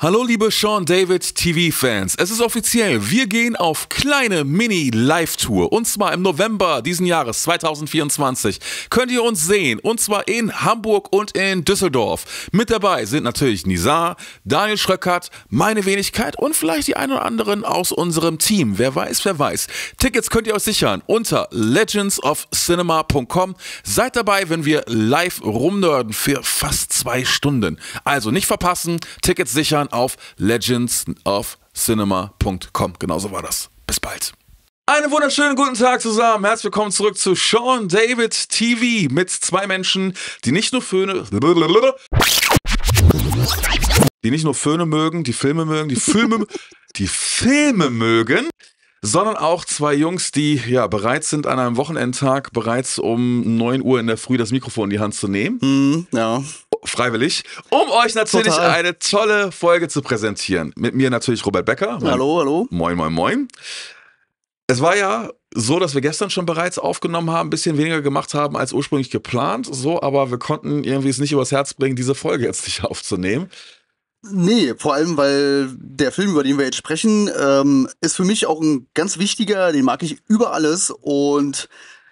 Hallo liebe Sean David TV-Fans, es ist offiziell, wir gehen auf kleine Mini-Live-Tour und zwar im November diesen Jahres 2024 könnt ihr uns sehen und zwar in Hamburg und in Düsseldorf. Mit dabei sind natürlich Nizar, Daniel Schröckert, meine Wenigkeit und vielleicht die einen oder anderen aus unserem Team, wer weiß, wer weiß. Tickets könnt ihr euch sichern unter legendsofcinema.com. Seid dabei, wenn wir live rumnörden für fast zwei Stunden. Also nicht verpassen, Tickets sichern sondern auf legendsofcinema.com. Genauso war das. Bis bald. Einen wunderschönen guten Tag zusammen. Herzlich willkommen zurück zu Sean David TV mit zwei Menschen, die nicht nur Föhne. Die nicht nur Föhne mögen, die Filme mögen, die Filme, die Filme mögen, sondern auch zwei Jungs, die ja bereit sind, an einem Wochenendtag bereits um 9 Uhr in der Früh das Mikrofon in die Hand zu nehmen. Mm, ja freiwillig, um euch natürlich Total. eine tolle Folge zu präsentieren. Mit mir natürlich Robert Becker. Hallo, hallo. Moin, moin, moin. Es war ja so, dass wir gestern schon bereits aufgenommen haben, ein bisschen weniger gemacht haben als ursprünglich geplant, so, aber wir konnten irgendwie es nicht übers Herz bringen, diese Folge jetzt nicht aufzunehmen. Nee, vor allem, weil der Film, über den wir jetzt sprechen, ähm, ist für mich auch ein ganz wichtiger, den mag ich über alles und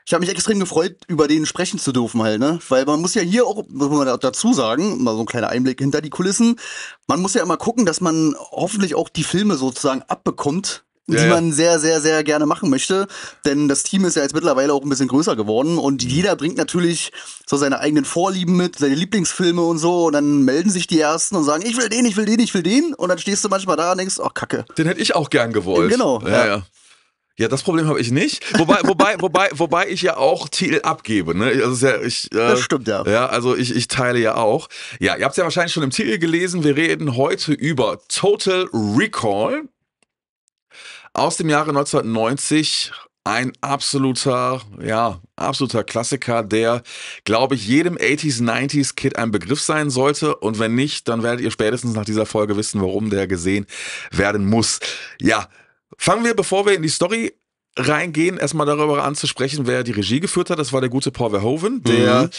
ich habe mich extrem gefreut, über den sprechen zu dürfen halt, ne? Weil man muss ja hier auch, muss man dazu sagen, mal so ein kleiner Einblick hinter die Kulissen, man muss ja immer gucken, dass man hoffentlich auch die Filme sozusagen abbekommt, die ja, man sehr, sehr, sehr gerne machen möchte. Denn das Team ist ja jetzt mittlerweile auch ein bisschen größer geworden und jeder bringt natürlich so seine eigenen Vorlieben mit, seine Lieblingsfilme und so. Und dann melden sich die ersten und sagen, ich will den, ich will den, ich will den. Und dann stehst du manchmal da und denkst, ach Kacke. Den hätte ich auch gern gewollt. Genau. Ja, ja. ja. Ja, das Problem habe ich nicht. Wobei, wobei, wobei, wobei ich ja auch Titel abgebe. Ne? Also ja, ich, äh, das stimmt ja. Ja, also ich, ich teile ja auch. Ja, ihr habt es ja wahrscheinlich schon im Titel gelesen. Wir reden heute über Total Recall aus dem Jahre 1990. Ein absoluter, ja, absoluter Klassiker, der, glaube ich, jedem 80s, 90s Kid ein Begriff sein sollte. Und wenn nicht, dann werdet ihr spätestens nach dieser Folge wissen, warum der gesehen werden muss. Ja, Fangen wir, bevor wir in die Story reingehen, erstmal darüber an zu sprechen, wer die Regie geführt hat. Das war der gute Paul Verhoeven, der, mhm.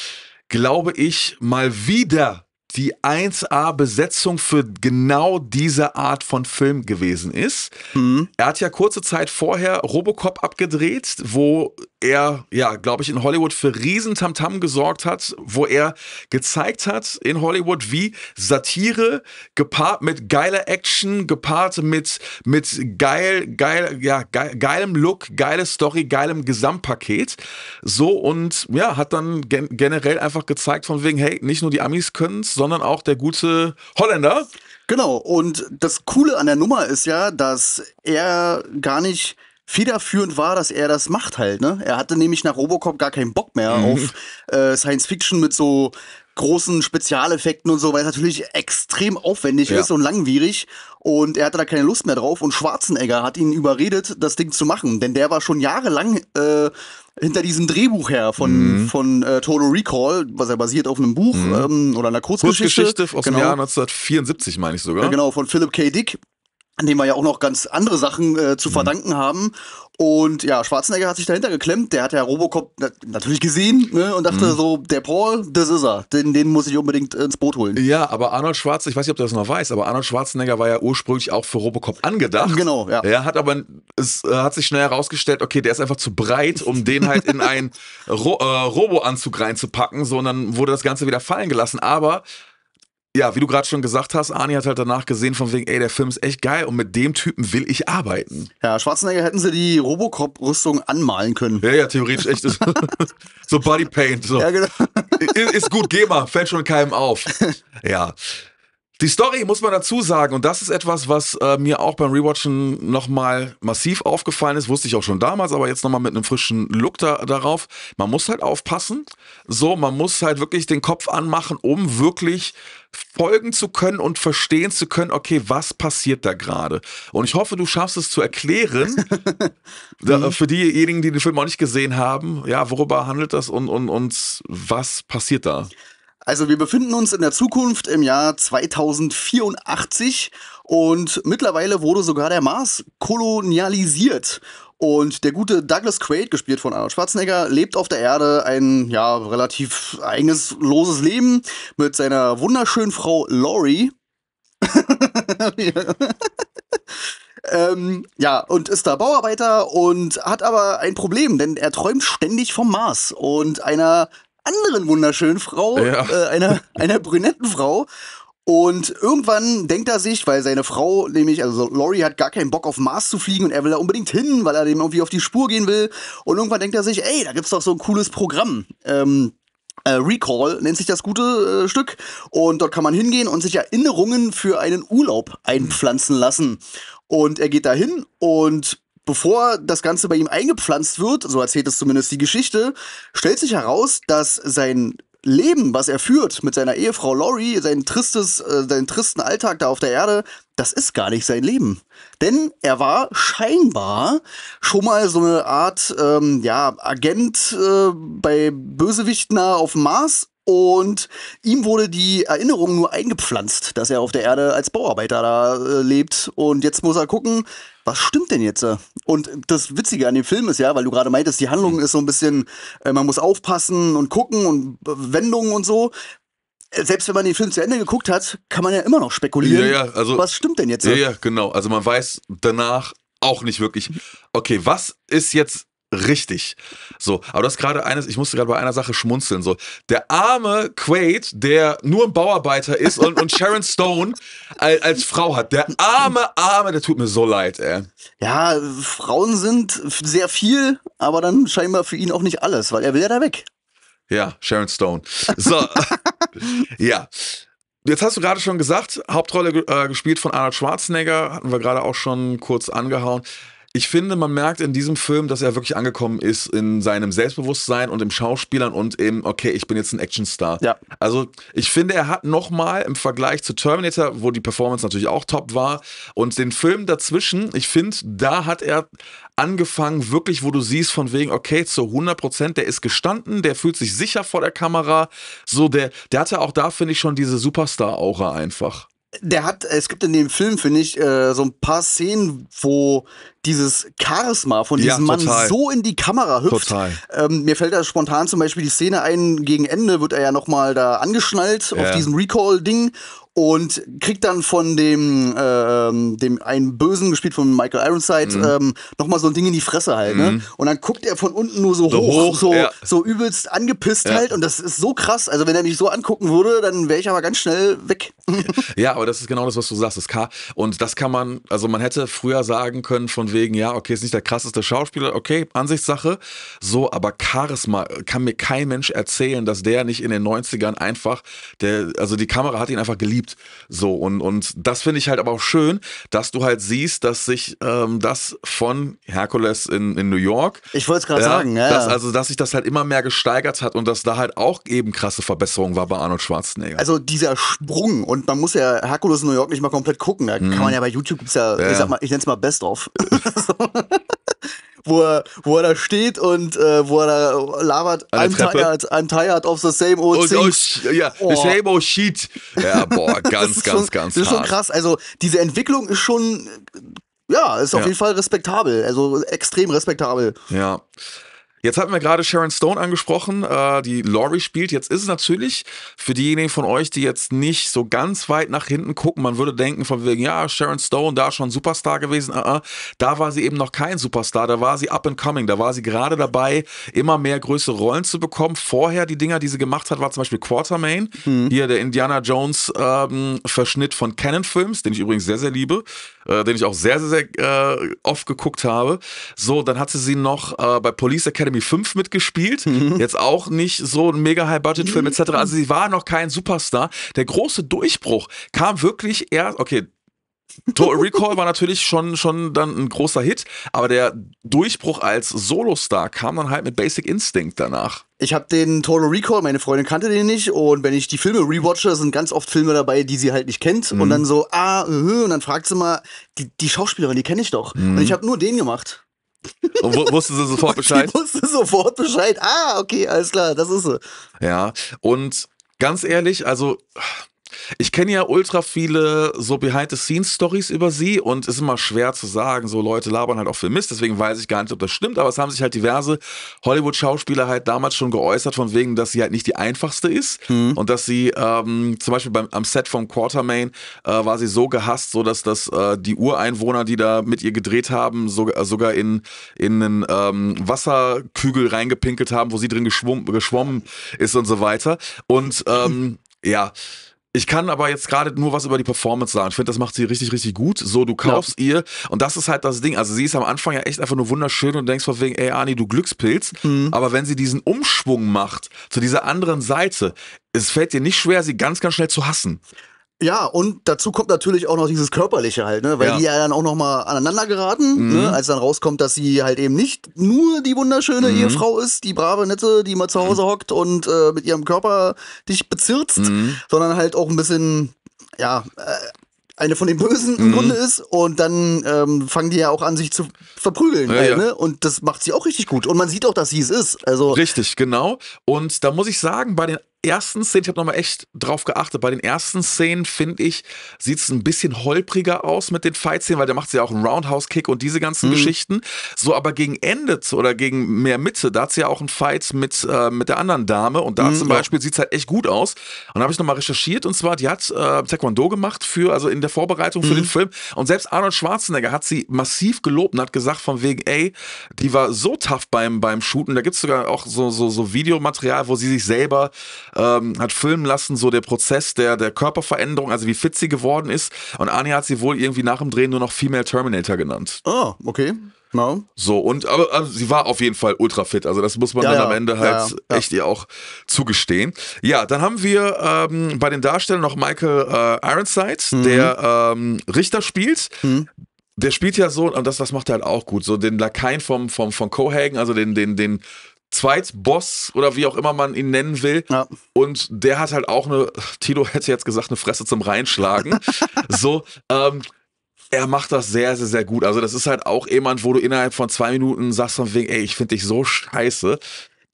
glaube ich, mal wieder die 1A-Besetzung für genau diese Art von Film gewesen ist. Mhm. Er hat ja kurze Zeit vorher Robocop abgedreht, wo er, ja, glaube ich, in Hollywood für Riesentamtam gesorgt hat, wo er gezeigt hat in Hollywood, wie Satire gepaart mit geiler Action, gepaart mit, mit geil, geil, ja, geil, geilem Look, geile Story, geilem Gesamtpaket. So und ja, hat dann gen generell einfach gezeigt von wegen, hey, nicht nur die Amis können es, sondern auch der gute Holländer. Genau, und das Coole an der Nummer ist ja, dass er gar nicht federführend war, dass er das macht halt. Ne? Er hatte nämlich nach Robocop gar keinen Bock mehr mhm. auf äh, Science Fiction mit so großen Spezialeffekten und so, weil es natürlich extrem aufwendig ja. ist und langwierig. Und er hatte da keine Lust mehr drauf. Und Schwarzenegger hat ihn überredet, das Ding zu machen. Denn der war schon jahrelang äh, hinter diesem Drehbuch her von, mhm. von äh, Total Recall, was er basiert auf einem Buch mhm. ähm, oder einer Kurzgeschichte. Kurzgeschichte aus genau. dem Jahr 1974, meine ich sogar. Ja, äh, genau, von Philip K. Dick an dem wir ja auch noch ganz andere Sachen äh, zu mhm. verdanken haben. Und ja, Schwarzenegger hat sich dahinter geklemmt. Der hat ja Robocop natürlich gesehen ne, und dachte mhm. so, der Paul, das ist er. Den, den muss ich unbedingt ins Boot holen. Ja, aber Arnold Schwarzenegger, ich weiß nicht, ob du das noch weißt, aber Arnold Schwarzenegger war ja ursprünglich auch für Robocop angedacht. Genau, ja. Er hat aber, es äh, hat sich schnell herausgestellt, okay, der ist einfach zu breit, um den halt in einen Ro äh, Robo-Anzug reinzupacken. So, und dann wurde das Ganze wieder fallen gelassen. Aber ja, wie du gerade schon gesagt hast, Arnie hat halt danach gesehen von wegen, ey, der Film ist echt geil und mit dem Typen will ich arbeiten. Ja, Schwarzenegger hätten sie die Robocop-Rüstung anmalen können. Ja, ja, theoretisch echt. so Body Paint. So. Ja, genau. Ist, ist gut, geh mal, fällt schon keinem auf. Ja. Die Story muss man dazu sagen, und das ist etwas, was äh, mir auch beim Rewatchen nochmal massiv aufgefallen ist, wusste ich auch schon damals, aber jetzt nochmal mit einem frischen Look da, darauf. Man muss halt aufpassen, so, man muss halt wirklich den Kopf anmachen, um wirklich folgen zu können und verstehen zu können, okay, was passiert da gerade? Und ich hoffe, du schaffst es zu erklären, da, mhm. für diejenigen, die den Film auch nicht gesehen haben, ja, worüber handelt das und, und, und was passiert da? Also wir befinden uns in der Zukunft im Jahr 2084 und mittlerweile wurde sogar der Mars kolonialisiert. Und der gute Douglas Quaid, gespielt von Arnold Schwarzenegger, lebt auf der Erde ein ja relativ eigenes loses Leben mit seiner wunderschönen Frau Lori. ähm, ja, und ist da Bauarbeiter und hat aber ein Problem, denn er träumt ständig vom Mars und einer anderen wunderschönen Frau, ja. äh, einer, einer brünetten Frau. Und irgendwann denkt er sich, weil seine Frau nämlich, also Laurie hat gar keinen Bock auf Mars zu fliegen und er will da unbedingt hin, weil er dem irgendwie auf die Spur gehen will. Und irgendwann denkt er sich, ey, da gibt's doch so ein cooles Programm. Ähm, äh, Recall nennt sich das gute äh, Stück. Und dort kann man hingehen und sich Erinnerungen für einen Urlaub einpflanzen lassen. Und er geht da hin und bevor das Ganze bei ihm eingepflanzt wird, so erzählt es zumindest die Geschichte, stellt sich heraus, dass sein Leben, was er führt mit seiner Ehefrau Lori, sein tristes, äh, seinen tristen Alltag da auf der Erde, das ist gar nicht sein Leben. Denn er war scheinbar schon mal so eine Art ähm, ja, Agent äh, bei Bösewichten auf dem Mars und ihm wurde die Erinnerung nur eingepflanzt, dass er auf der Erde als Bauarbeiter da äh, lebt. Und jetzt muss er gucken, was stimmt denn jetzt? Und das Witzige an dem Film ist ja, weil du gerade meintest, die Handlung hm. ist so ein bisschen, äh, man muss aufpassen und gucken und äh, Wendungen und so äh, selbst wenn man den Film zu Ende geguckt hat, kann man ja immer noch spekulieren. Ja, ja, also, was stimmt denn jetzt? Ja, ja, genau. Also man weiß danach auch nicht wirklich, okay, was ist jetzt richtig. So, aber das gerade eines, ich musste gerade bei einer Sache schmunzeln. So, der arme Quaid, der nur ein Bauarbeiter ist und, und Sharon Stone als, als, Frau hat. Der arme, arme, der tut mir so leid, ey. Ja, Frauen sind sehr viel, aber dann scheinbar für ihn auch nicht alles, weil er will ja da weg. Ja, Sharon Stone. So, ja. Jetzt hast du gerade schon gesagt, Hauptrolle äh, gespielt von Arnold Schwarzenegger, hatten wir gerade auch schon kurz angehauen ich finde, man merkt in diesem Film, dass er wirklich angekommen ist in seinem Selbstbewusstsein und im Schauspielern und im, okay, ich bin jetzt ein Actionstar. Ja. Also ich finde, er hat nochmal im Vergleich zu Terminator, wo die Performance natürlich auch top war, und den Film dazwischen, ich finde, da hat er angefangen, wirklich, wo du siehst, von wegen, okay, zu 100 Prozent, der ist gestanden, der fühlt sich sicher vor der Kamera. So, der, der hatte auch da, finde ich, schon diese Superstar-Aura einfach der hat, es gibt in dem Film, finde ich, äh, so ein paar Szenen, wo dieses Charisma von diesem ja, Mann so in die Kamera hüpft. Total. Ähm, mir fällt da spontan zum Beispiel die Szene ein, gegen Ende wird er ja nochmal da angeschnallt ja. auf diesem Recall-Ding und kriegt dann von dem, ähm, dem einen Bösen gespielt von Michael Ironside mhm. ähm, nochmal so ein Ding in die Fresse halt. Ne? Mhm. Ne? Und dann guckt er von unten nur so, so hoch, hoch, so, ja. so übelst angepisst ja. halt. Und das ist so krass. Also wenn er mich so angucken würde, dann wäre ich aber ganz schnell weg. ja, aber das ist genau das, was du sagst. Das kann, und das kann man, also man hätte früher sagen können von wegen, ja, okay, ist nicht der krasseste Schauspieler, okay, Ansichtssache. So, aber Charisma kann mir kein Mensch erzählen, dass der nicht in den 90ern einfach, der, also die Kamera hat ihn einfach geliebt gibt. So, und, und das finde ich halt aber auch schön, dass du halt siehst, dass sich ähm, das von Herkules in, in New York. Ich wollte es gerade äh, sagen, ja. Dass, also, dass sich das halt immer mehr gesteigert hat und dass da halt auch eben krasse Verbesserungen war bei Arnold Schwarzenegger. Also dieser Sprung, und man muss ja Herkules in New York nicht mal komplett gucken. Da mhm. kann man ja bei YouTube gibt's ja, ja. ich sag mal, ich nenne es mal Best of. wo er, wo er da steht und äh, wo er da labert, I'm tired, I'm tired of the same old und, things. Oh, ja, oh. the same old shit. Ja, boah, ganz, ganz, schon, ganz, ganz Das ist schon krass. Also diese Entwicklung ist schon, ja, ist auf ja. jeden Fall respektabel. Also extrem respektabel. Ja. Jetzt hatten wir gerade Sharon Stone angesprochen, äh, die Laurie spielt. Jetzt ist es natürlich für diejenigen von euch, die jetzt nicht so ganz weit nach hinten gucken, man würde denken von wegen, ja, Sharon Stone, da schon Superstar gewesen. Äh, äh. Da war sie eben noch kein Superstar, da war sie up and coming, da war sie gerade dabei, immer mehr größere Rollen zu bekommen. Vorher die Dinger, die sie gemacht hat, war zum Beispiel Quartermain, mhm. hier der Indiana Jones ähm, Verschnitt von Canon Films, den ich übrigens sehr, sehr liebe, den ich auch sehr, sehr, sehr äh, oft geguckt habe. So, dann hatte sie noch bei Police Academy Zombie 5 mitgespielt. Mhm. Jetzt auch nicht so ein mega High-Budget-Film etc. Also sie war noch kein Superstar. Der große Durchbruch kam wirklich erst, okay, Total Recall war natürlich schon, schon dann ein großer Hit, aber der Durchbruch als Solo-Star kam dann halt mit Basic Instinct danach. Ich habe den Total Recall, meine Freundin kannte den nicht und wenn ich die Filme rewatche, sind ganz oft Filme dabei, die sie halt nicht kennt mhm. und dann so, ah, äh, und dann fragt sie mal, die, die Schauspielerin, die kenne ich doch. Mhm. Und ich habe nur den gemacht. Und wusste sie sofort Bescheid? Die wusste sofort Bescheid. Ah, okay, alles klar, das ist sie. Ja, und ganz ehrlich, also ich kenne ja ultra viele so Behind-the-Scenes-Stories über sie und es ist immer schwer zu sagen, so Leute labern halt auch viel Mist, deswegen weiß ich gar nicht, ob das stimmt, aber es haben sich halt diverse Hollywood-Schauspieler halt damals schon geäußert, von wegen, dass sie halt nicht die einfachste ist mhm. und dass sie ähm, zum Beispiel beim, am Set vom Quartermain äh, war sie so gehasst, so dass das äh, die Ureinwohner, die da mit ihr gedreht haben, so, äh, sogar in, in einen ähm, Wasserkügel reingepinkelt haben, wo sie drin geschwommen, geschwommen ist und so weiter. Und ähm, ja, ich kann aber jetzt gerade nur was über die Performance sagen. Ich finde, das macht sie richtig, richtig gut. So, du kaufst ja. ihr und das ist halt das Ding. Also sie ist am Anfang ja echt einfach nur wunderschön und denkst von wegen, ey Ani, du Glückspilz. Mhm. Aber wenn sie diesen Umschwung macht zu dieser anderen Seite, es fällt dir nicht schwer, sie ganz, ganz schnell zu hassen. Ja, und dazu kommt natürlich auch noch dieses Körperliche halt, ne? Weil ja. die ja dann auch nochmal aneinander geraten, mhm. ne? Als dann rauskommt, dass sie halt eben nicht nur die wunderschöne mhm. Ehefrau ist, die brave, nette, die mal zu Hause hockt und äh, mit ihrem Körper dich bezirzt, mhm. sondern halt auch ein bisschen, ja, äh, eine von den Bösen im mhm. Grunde ist und dann ähm, fangen die ja auch an, sich zu verprügeln. Ja, halt, ne? Und das macht sie auch richtig gut. Und man sieht auch, dass sie es ist. Also richtig, genau. Und da muss ich sagen, bei den ersten Szenen, ich habe nochmal echt drauf geachtet, bei den ersten Szenen finde ich, sieht es ein bisschen holpriger aus mit den Fight-Szenen, weil der macht sie ja auch einen Roundhouse-Kick und diese ganzen mhm. Geschichten. So, aber gegen Ende oder gegen mehr Mitte, da hat sie ja auch einen Fight mit, äh, mit der anderen Dame und da mhm, zum Beispiel ja. sieht es halt echt gut aus. Und da habe ich nochmal recherchiert und zwar, die hat äh, Taekwondo gemacht für, also in der Vorbereitung mhm. für den Film. Und selbst Arnold Schwarzenegger hat sie massiv gelobt und hat gesagt, von wegen, ey, die war so tough beim, beim Shooten. Da gibt es sogar auch so, so, so Videomaterial, wo sie sich selber ähm, hat filmen lassen, so der Prozess der, der Körperveränderung, also wie fit sie geworden ist. Und Anja hat sie wohl irgendwie nach dem Drehen nur noch Female Terminator genannt. Ah, okay. No. So, und aber also sie war auf jeden Fall ultra fit. Also, das muss man ja, dann ja, am Ende halt ja, echt ihr auch zugestehen. Ja, dann haben wir ähm, bei den Darstellern noch Michael äh, Ironside, mhm. der ähm, Richter spielt. Mhm. Der spielt ja so, und das, das macht er halt auch gut, so den Lakaien vom, vom, von Cohagen, also den, den, den Zweitboss oder wie auch immer man ihn nennen will. Ja. Und der hat halt auch eine, Tilo hätte jetzt gesagt, eine Fresse zum Reinschlagen. so, ähm, er macht das sehr, sehr, sehr gut. Also, das ist halt auch jemand, wo du innerhalb von zwei Minuten sagst von wegen, ey, ich finde dich so scheiße.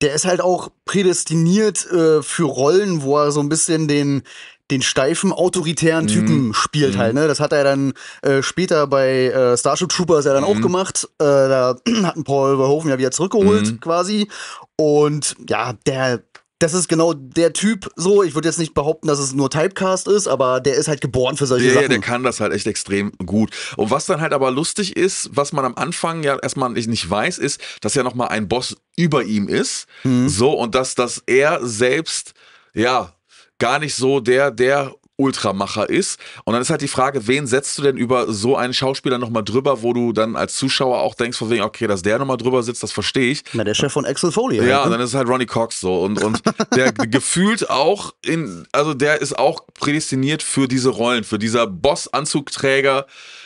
Der ist halt auch prädestiniert äh, für Rollen, wo er so ein bisschen den, den steifen, autoritären Typen mhm. spielt halt. Mhm. Ne? Das hat er dann äh, später bei äh, Starship Troopers ja dann mhm. auch gemacht. Äh, da hatten Paul Verhoeven ja wieder zurückgeholt mhm. quasi. Und ja, der das ist genau der Typ so. Ich würde jetzt nicht behaupten, dass es nur Typecast ist, aber der ist halt geboren für solche der, Sachen. Der kann das halt echt extrem gut. Und was dann halt aber lustig ist, was man am Anfang ja erstmal nicht weiß, ist, dass ja nochmal ein Boss über ihm ist. Mhm. So, und dass, dass er selbst, ja, gar nicht so der, der Ultramacher ist. Und dann ist halt die Frage, wen setzt du denn über so einen Schauspieler nochmal drüber, wo du dann als Zuschauer auch denkst, von wegen, okay, dass der nochmal drüber sitzt, das verstehe ich. Na, der Chef von Axel Foley. Ja, halt, ne? dann ist halt Ronnie Cox so. Und, und der gefühlt auch in, also der ist auch prädestiniert für diese Rollen, für dieser Boss-Anzugträger.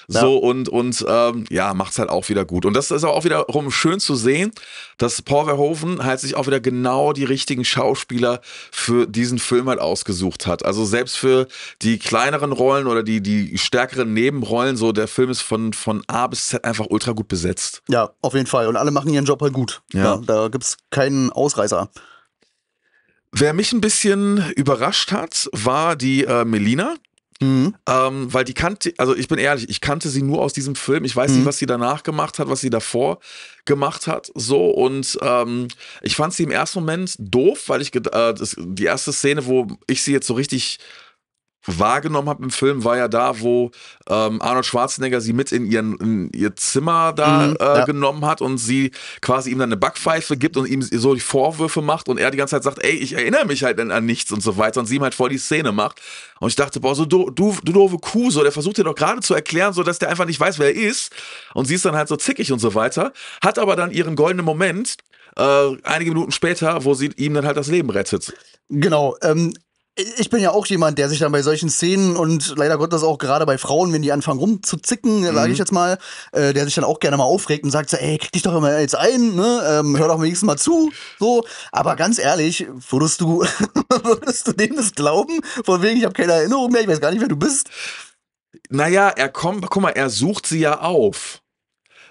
Ja. So und, und ähm, ja, macht's halt auch wieder gut. Und das ist auch wiederum schön zu sehen, dass Paul Verhoeven halt sich auch wieder genau die richtigen Schauspieler für diesen Film halt ausgesucht hat. Also selbst für die kleineren Rollen oder die, die stärkeren Nebenrollen, so der Film ist von, von A bis Z einfach ultra gut besetzt. Ja, auf jeden Fall. Und alle machen ihren Job halt gut. Ja. ja da gibt's keinen Ausreißer. Wer mich ein bisschen überrascht hat, war die äh, Melina, Mhm. Ähm, weil die kannte, also ich bin ehrlich, ich kannte sie nur aus diesem Film. Ich weiß mhm. nicht, was sie danach gemacht hat, was sie davor gemacht hat. So und ähm, ich fand sie im ersten Moment doof, weil ich äh, das, die erste Szene, wo ich sie jetzt so richtig wahrgenommen habe im Film, war ja da, wo ähm, Arnold Schwarzenegger sie mit in, ihren, in ihr Zimmer da mhm, äh, ja. genommen hat und sie quasi ihm dann eine Backpfeife gibt und ihm so die Vorwürfe macht und er die ganze Zeit sagt, ey, ich erinnere mich halt an, an nichts und so weiter und sie ihm halt voll die Szene macht. Und ich dachte, boah, so du, du, du doofe Kuh, so, der versucht dir doch gerade zu erklären, so dass der einfach nicht weiß, wer er ist. Und sie ist dann halt so zickig und so weiter, hat aber dann ihren goldenen Moment, äh, einige Minuten später, wo sie ihm dann halt das Leben rettet. Genau, ähm, ich bin ja auch jemand, der sich dann bei solchen Szenen und leider Gottes auch gerade bei Frauen, wenn die anfangen rumzuzicken, mhm. sage ich jetzt mal, äh, der sich dann auch gerne mal aufregt und sagt, so, ey, krieg dich doch immer jetzt ein, ne? Ähm, hör doch wenigstens mal zu. So, aber ganz ehrlich, würdest du, würdest du dem das glauben? Von wegen, ich habe keine Erinnerung mehr, ich weiß gar nicht, wer du bist. Naja, er kommt, guck mal, er sucht sie ja auf.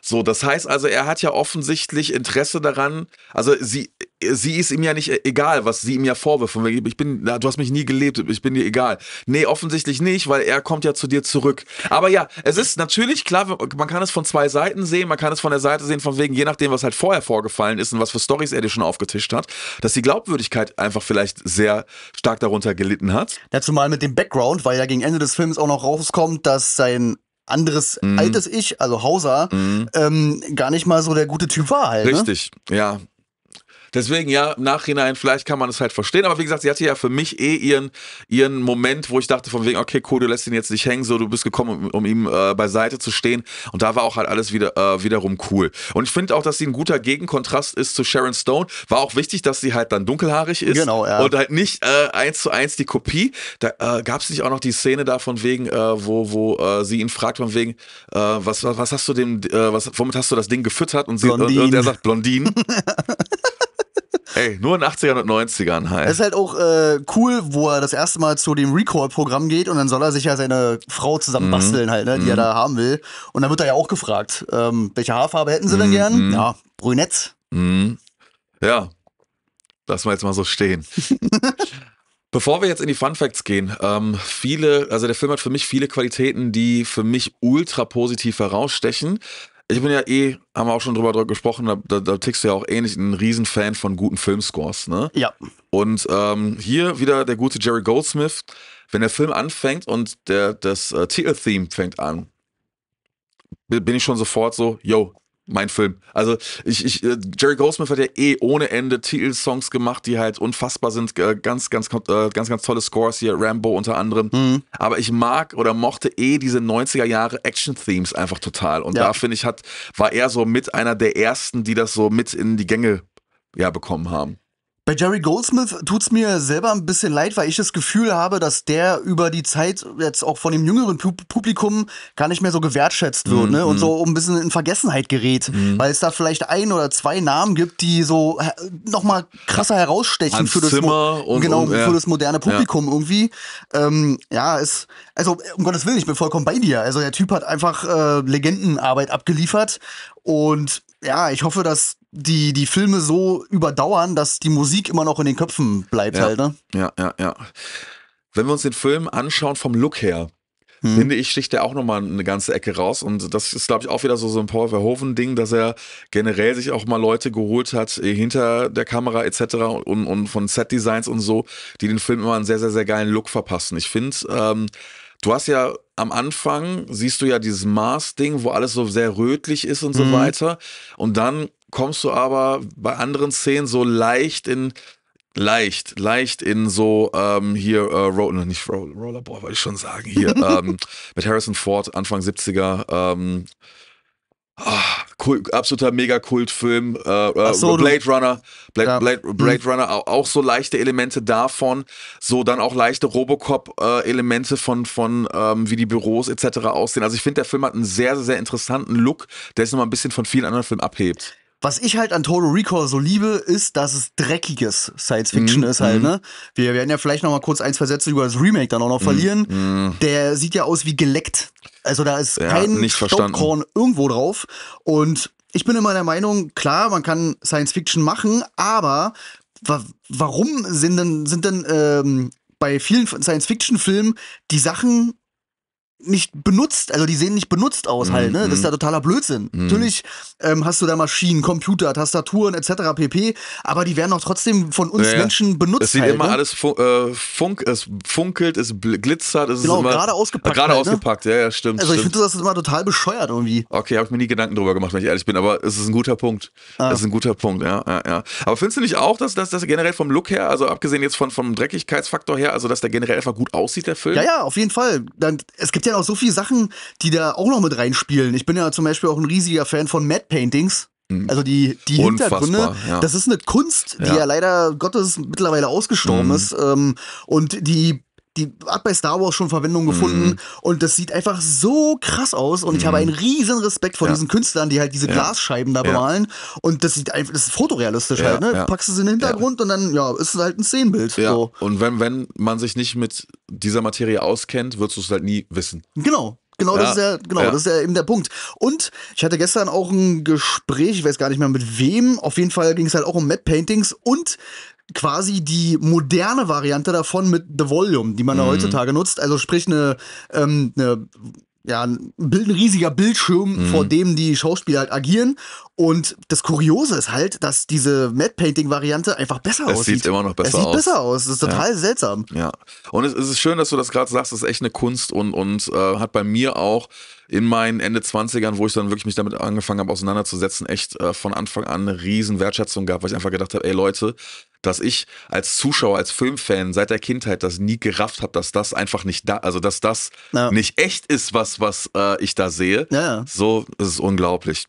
So, das heißt also, er hat ja offensichtlich Interesse daran, also sie, sie ist ihm ja nicht äh, egal, was sie ihm ja vorwirft. Ich bin, du hast mich nie gelebt, ich bin dir egal. Nee, offensichtlich nicht, weil er kommt ja zu dir zurück. Aber ja, es ist natürlich klar, man kann es von zwei Seiten sehen, man kann es von der Seite sehen, von wegen, je nachdem, was halt vorher vorgefallen ist und was für Stories er dir schon aufgetischt hat, dass die Glaubwürdigkeit einfach vielleicht sehr stark darunter gelitten hat. Dazu mal mit dem Background, weil ja gegen Ende des Films auch noch rauskommt, dass sein anderes mm. altes Ich, also Hauser, mm. ähm, gar nicht mal so der gute Typ war halt. Ne? Richtig, ja. Deswegen ja, im Nachhinein, vielleicht kann man es halt verstehen. Aber wie gesagt, sie hatte ja für mich eh ihren, ihren Moment, wo ich dachte von wegen, okay, cool, du lässt ihn jetzt nicht hängen, so, du bist gekommen, um, um ihm äh, beiseite zu stehen. Und da war auch halt alles wieder, äh, wiederum cool. Und ich finde auch, dass sie ein guter Gegenkontrast ist zu Sharon Stone. War auch wichtig, dass sie halt dann dunkelhaarig ist. Genau, ja. Und halt nicht äh, eins zu eins die Kopie. Da äh, gab es nicht auch noch die Szene da von wegen, äh, wo, wo äh, sie ihn fragt von wegen, äh, was, was hast du dem, was, womit hast du das Ding gefüttert? Und, sie, und, und er sagt, Blondinen. Ey, nur in 80ern und 90ern halt. Das ist halt auch äh, cool, wo er das erste Mal zu dem Recall-Programm geht und dann soll er sich ja seine Frau zusammen mhm. basteln mhm. halt, ne, die mhm. er da haben will. Und dann wird er ja auch gefragt, ähm, welche Haarfarbe hätten sie denn mhm. gern? Mhm. Ja, brünett. Ja, lassen wir jetzt mal so stehen. Bevor wir jetzt in die Fun Facts gehen, ähm, viele, also der Film hat für mich viele Qualitäten, die für mich ultra positiv herausstechen ich bin ja eh, haben wir auch schon drüber gesprochen, da, da, da tickst du ja auch ähnlich, ein Riesenfan von guten Filmscores, ne? Ja. Und ähm, hier wieder der gute Jerry Goldsmith, wenn der Film anfängt und der, das äh, Titel-Theme fängt an, bin ich schon sofort so, yo, mein Film. Also ich, ich, äh, Jerry Goldsmith hat ja eh ohne Ende Titelsongs gemacht, die halt unfassbar sind. Äh, ganz, ganz, ganz, äh, ganz, ganz tolle Scores hier, Rambo unter anderem. Mhm. Aber ich mag oder mochte eh diese 90er Jahre Action-Themes einfach total. Und ja. da finde ich, hat, war er so mit einer der ersten, die das so mit in die Gänge ja, bekommen haben. Bei Jerry Goldsmith tut's mir selber ein bisschen leid, weil ich das Gefühl habe, dass der über die Zeit jetzt auch von dem jüngeren Publikum gar nicht mehr so gewertschätzt wird mm, ne? und mm. so ein bisschen in Vergessenheit gerät, mm. weil es da vielleicht ein oder zwei Namen gibt, die so äh, nochmal krasser herausstechen Hans für das, Zimmer und, genau, und, ja. für das moderne Publikum ja. irgendwie. Ähm, ja, es, also um Gottes Willen, ich bin vollkommen bei dir. Also der Typ hat einfach äh, Legendenarbeit abgeliefert und ja, ich hoffe, dass die, die Filme so überdauern, dass die Musik immer noch in den Köpfen bleibt ja, halt, ne? Ja, ja, ja. Wenn wir uns den Film anschauen vom Look her, hm. finde ich, sticht der auch nochmal eine ganze Ecke raus. Und das ist, glaube ich, auch wieder so, so ein Paul Verhoeven-Ding, dass er generell sich auch mal Leute geholt hat äh, hinter der Kamera etc. und, und von Set-Designs und so, die den Film immer einen sehr, sehr, sehr geilen Look verpassen. Ich finde, ähm, du hast ja am Anfang siehst du ja dieses Mars-Ding, wo alles so sehr rötlich ist und so mhm. weiter. Und dann kommst du aber bei anderen Szenen so leicht in leicht, leicht in so ähm, hier äh, Ro nicht Ro Rollerball, wollte ich schon sagen, hier ähm, mit Harrison Ford Anfang 70er ähm, Ah, cool, absoluter Megakultfilm. kultfilm Äh, äh so, Blade Runner. Blade, ja. Blade, mhm. Blade mhm. Runner, auch, auch so leichte Elemente davon. So dann auch leichte Robocop-Elemente äh, von, von ähm, wie die Büros etc. aussehen. Also ich finde, der Film hat einen sehr, sehr interessanten Look, der sich nochmal ein bisschen von vielen anderen Filmen abhebt. Was ich halt an Total Recall so liebe, ist, dass es dreckiges Science Fiction mhm. ist halt, mhm. ne? Wir werden ja vielleicht nochmal kurz ein, zwei Sätze über das Remake dann auch noch verlieren. Mhm. mhm. Der sieht ja aus wie geleckt. Also da ist ja, kein Staubkorn irgendwo drauf. Und ich bin immer der Meinung, klar, man kann Science Fiction machen, aber wa warum sind denn, sind denn ähm, bei vielen Science-Fiction-Filmen die Sachen nicht benutzt, also die sehen nicht benutzt aus mhm, halt, ne? Das ist mhm. ja totaler Blödsinn. Mm. Natürlich ähm, hast du da Maschinen, Computer, Tastaturen etc. pp, aber die werden auch trotzdem von uns naja. Menschen benutzt. Es sieht halt, immer ne? alles fun äh, funk, es funkelt, es glitzert, es genau, ist immer gerade ausgepackt. Gerade halt, ne? ausgepackt, ne? ja, ja, stimmt. Also ich finde das ist immer total bescheuert irgendwie. Okay, habe ich mir nie Gedanken drüber gemacht, wenn ich ehrlich bin, aber es ist ein guter Punkt. Ah. Es ist ein guter Punkt, ja, ja, ja. Aber findest du nicht auch, dass, dass das generell vom Look her, also abgesehen jetzt von vom Dreckigkeitsfaktor her, also dass der generell einfach gut aussieht, der Film? Ja, ja, auf jeden Fall. Dann, es gibt ja noch so viele Sachen, die da auch noch mit reinspielen. Ich bin ja zum Beispiel auch ein riesiger Fan von Mad Paintings. Mhm. Also die, die Hintergründe, ja. das ist eine Kunst, die ja. ja leider Gottes mittlerweile ausgestorben mhm. ist. Ähm, und die die hat bei Star Wars schon Verwendung gefunden mhm. und das sieht einfach so krass aus und mhm. ich habe mhm. einen riesen Respekt vor ja. diesen Künstlern, die halt diese ja. Glasscheiben da bemalen und das sieht einfach, das ist fotorealistisch halt, ne? Packst es in den Hintergrund und dann, ja, ist es halt ein Szenenbild. So. Und wenn, wenn man sich nicht mit dieser Materie auskennt, wirst du es halt nie wissen. Genau, Genau, ja, das ist ja, genau, ja. das ist ja eben der Punkt. Und ich hatte gestern auch ein Gespräch, ich weiß gar nicht mehr mit wem, auf jeden Fall ging es halt auch um Map Paintings und quasi die moderne Variante davon mit The Volume, die man mhm. heutzutage nutzt. Also sprich eine, ähm, eine ja, ein, riesiger Bildschirm, mhm. vor dem die Schauspieler halt agieren. Und das Kuriose ist halt, dass diese Mad Painting Variante einfach besser es aussieht. Es sieht immer noch besser aus. Es sieht aus. besser aus. Das ist total ja. seltsam. Ja. Und es, ist schön, dass du das gerade sagst. Das ist echt eine Kunst und, und äh, hat bei mir auch in meinen Ende 20ern, wo ich dann wirklich mich damit angefangen habe, auseinanderzusetzen, echt äh, von Anfang an eine riesen Wertschätzung gehabt, weil ich einfach gedacht habe, ey Leute, dass ich als Zuschauer, als Filmfan seit der Kindheit das nie gerafft habe, dass das einfach nicht da, also dass das ja. nicht echt ist, was, was äh, ich da sehe. Ja. So ist es unglaublich.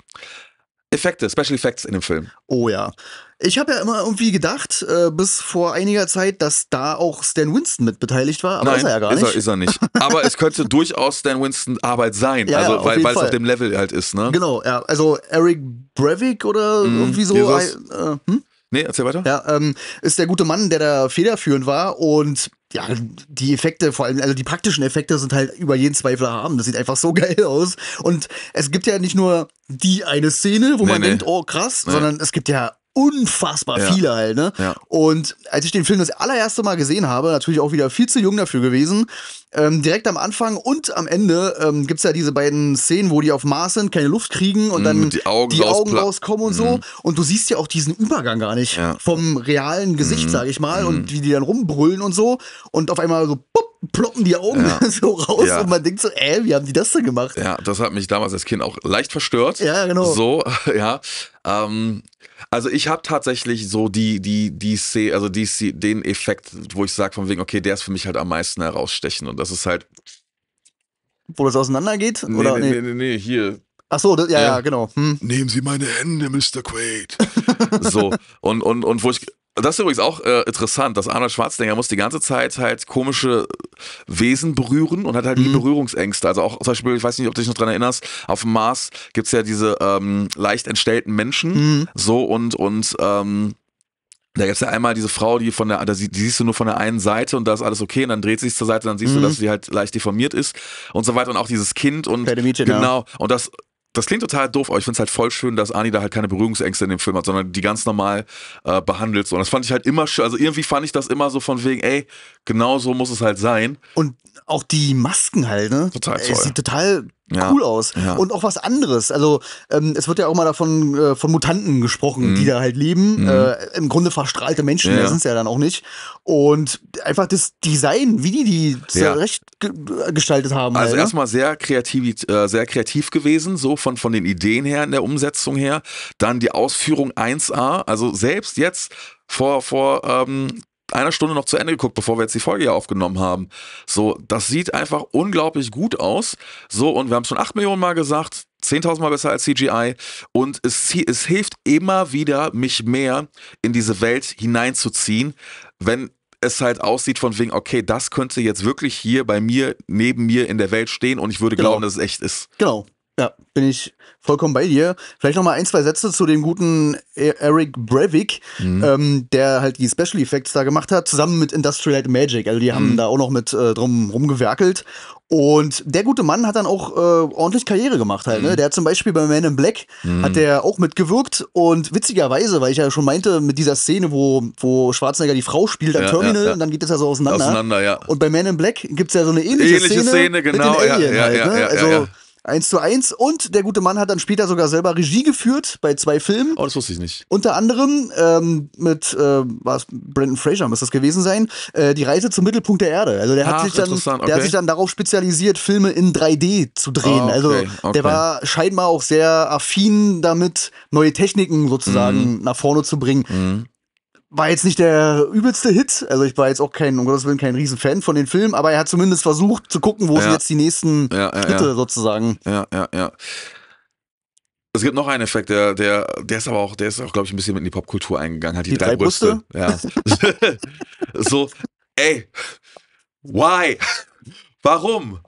Effekte, Special Effects in dem Film. Oh ja. Ich habe ja immer irgendwie gedacht, äh, bis vor einiger Zeit, dass da auch Stan Winston mit beteiligt war, aber Nein, ist er ja gar nicht. Ist er, ist er nicht. aber es könnte durchaus Stan Winston Arbeit sein, ja, also ja, weil, es auf dem Level halt ist, ne? Genau, ja. Also Eric Brevik oder mhm, irgendwie so. Äh, hm? Nee, erzähl weiter. Ja, ähm, ist der gute Mann, der da federführend war und ja, die Effekte, vor allem, also die praktischen Effekte sind halt über jeden Zweifel haben. Das sieht einfach so geil aus. Und es gibt ja nicht nur die eine Szene, wo nee, man nee. denkt, oh krass, nee. sondern es gibt ja unfassbar ja. viele halt, ne? Ja. Und als ich den Film das allererste Mal gesehen habe, natürlich auch wieder viel zu jung dafür gewesen, ähm, direkt am Anfang und am Ende ähm, gibt es ja diese beiden Szenen, wo die auf Mars sind, keine Luft kriegen und mm, dann die Augen, die Augen rauskommen und mm. so. Mhm. Und du siehst ja auch diesen Übergang gar nicht ja. vom realen Gesicht, mm. sage ich mal, und mhm. wie die dann rumbrüllen und so. Und auf einmal so, bupp, ploppen die Augen ja. so raus ja. und man denkt so, ey, äh, wie haben die das denn gemacht? Ja, das hat mich damals als Kind auch leicht verstört. Ja, genau. So, ja. Ähm, also ich habe tatsächlich so die, die, die, C, also die, den Effekt, wo ich sage von wegen, okay, der ist für mich halt am meisten herausstechen und das ist halt. Wo das auseinandergeht? Nee, oder nee, nee, nee, nee, hier, Ach so, das, ja, ja, ja, genau. Hm. Nehmen Sie meine Hände, Mr. Quaid. so, und, und, und wo ich, das ist übrigens auch äh, interessant, dass Arnold Schwarzenegger muss die ganze Zeit halt komische Wesen berühren und hat halt mhm. die Berührungsängste. Also auch zum Beispiel, ich weiß nicht, ob du dich noch dran erinnerst, auf dem Mars gibt es ja diese ähm, leicht entstellten Menschen. Mhm. So und, und ähm, da gibt es ja einmal diese Frau, die von der, die siehst du nur von der einen Seite und da ist alles okay und dann dreht sie sich zur Seite, und dann siehst mhm. du, dass sie halt leicht deformiert ist und so weiter und auch dieses Kind und genau ja. und das das klingt total doof, aber ich finde es halt voll schön, dass Ani da halt keine Berührungsängste in dem Film hat, sondern die ganz normal äh, behandelt. So. Und das fand ich halt immer schön. Also irgendwie fand ich das immer so von wegen, ey, genau so muss es halt sein. Und auch die Masken halt, ne? Total toll. Es sieht total ja. cool aus. Ja. Und auch was anderes. Also, ähm, es wird ja auch mal davon äh, von Mutanten gesprochen, mhm. die da halt leben. Mhm. Äh, Im Grunde verstrahlte Menschen, ja. sind es ja dann auch nicht. Und einfach das Design, wie die die zurecht ge gestaltet haben. Also halt, ne? erstmal sehr kreativ, äh, sehr kreativ gewesen, so von, von den Ideen her, in der Umsetzung her. Dann die Ausführung 1A. Also selbst jetzt vor, vor ähm, einer Stunde noch zu Ende geguckt, bevor wir jetzt die Folge hier aufgenommen haben. So, das sieht einfach unglaublich gut aus. So, und wir haben es schon 8 Millionen Mal gesagt, 10.000 Mal besser als CGI. Und es, es hilft immer wieder, mich mehr in diese Welt hineinzuziehen, wenn es halt aussieht von wegen, okay, das könnte jetzt wirklich hier bei mir, neben mir in der Welt stehen und ich würde genau. glauben, dass es echt ist. Genau. Ja, bin ich vollkommen bei dir. Vielleicht nochmal ein, zwei Sätze zu dem guten e-, Eric Breivik, mhm. ähm, der halt die Special Effects da gemacht hat, zusammen mit Industrial Light Magic. Also die mhm. haben da auch noch mit äh, drum rumgewerkelt. Und der gute Mann hat dann auch äh, ordentlich Karriere gemacht halt. Ne? Mhm. Der hat zum Beispiel bei Man in Black mhm. hat der auch mitgewirkt und witzigerweise, weil ich ja schon meinte mit dieser Szene, wo, wo Schwarzenegger die Frau spielt am ja, Terminal ja, ja. und dann geht das ja so auseinander. auseinander ja. Und bei Man in Black gibt es ja so eine ähnliche, ähnliche Szene, Szene genau, mit den genau, Alien halt, ne? Also 1 zu 1. Und der gute Mann hat dann später sogar selber Regie geführt bei zwei Filmen. Oh, das wusste ich nicht. Unter anderem ähm, mit, äh, was, Brendan Fraser müsste das gewesen sein, äh, Die Reise zum Mittelpunkt der Erde. Also der, Ach, hat sich, dann, okay. der hat sich dann darauf spezialisiert, Filme in 3D zu drehen. Oh, okay, also der war scheinbar auch sehr affin damit, neue Techniken sozusagen mhm. nach vorne zu bringen. Mhm war jetzt nicht der übelste Hit. Also ich war jetzt auch kein, um Gottes Willen, kein Riesenfan von den Filmen, aber er hat zumindest versucht zu gucken, wo ja. sind jetzt die nächsten ja, ja, Schritte sozusagen. Ja, ja, ja. Es gibt noch einen Effekt, der, der, der ist aber auch, der ist auch, glaube ich, ein bisschen mit in die Popkultur eingegangen, hat die, die drei, drei, Brüste. Brüste. Ja. so, ey, why? Warum?